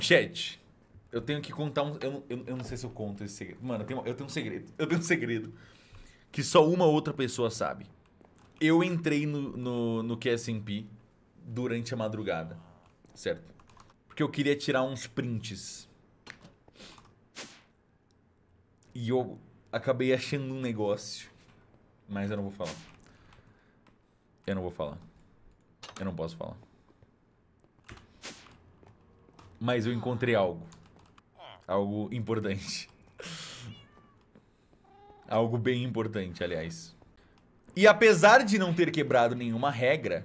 Chat, eu tenho que contar um. Eu, eu, eu, não sei se eu conto esse segredo. Mano, eu tenho, eu tenho um segredo. Eu tenho um segredo que só uma outra pessoa sabe. Eu entrei no, no, no QSMP durante a madrugada, certo? Porque eu queria tirar uns prints. E eu acabei achando um negócio. Mas eu não vou falar. Eu não vou falar. Eu não posso falar. Mas eu encontrei algo. Algo importante. algo bem importante, aliás. E apesar de não ter quebrado nenhuma regra,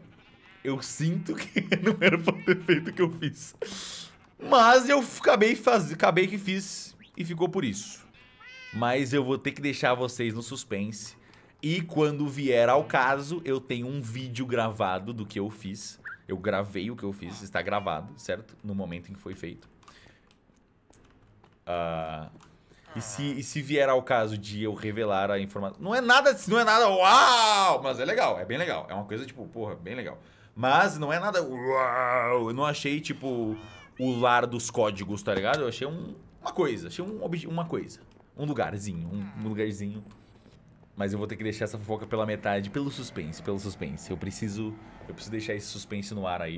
eu sinto que não era pra ter feito o que eu fiz. Mas eu acabei, faz... acabei que fiz e ficou por isso. Mas eu vou ter que deixar vocês no suspense e quando vier ao caso, eu tenho um vídeo gravado do que eu fiz. Eu gravei o que eu fiz, está gravado, certo? No momento em que foi feito. Uh, e, se, e se vier ao caso de eu revelar a informação. Não é nada, não é nada uau! Mas é legal, é bem legal. É uma coisa tipo, porra, bem legal. Mas não é nada uau! Eu não achei, tipo, o lar dos códigos, tá ligado? Eu achei um, uma coisa, achei um, uma coisa. Um lugarzinho, um, um lugarzinho. Mas eu vou ter que deixar essa fofoca pela metade, pelo suspense, pelo suspense. Eu preciso, eu preciso deixar esse suspense no ar aí.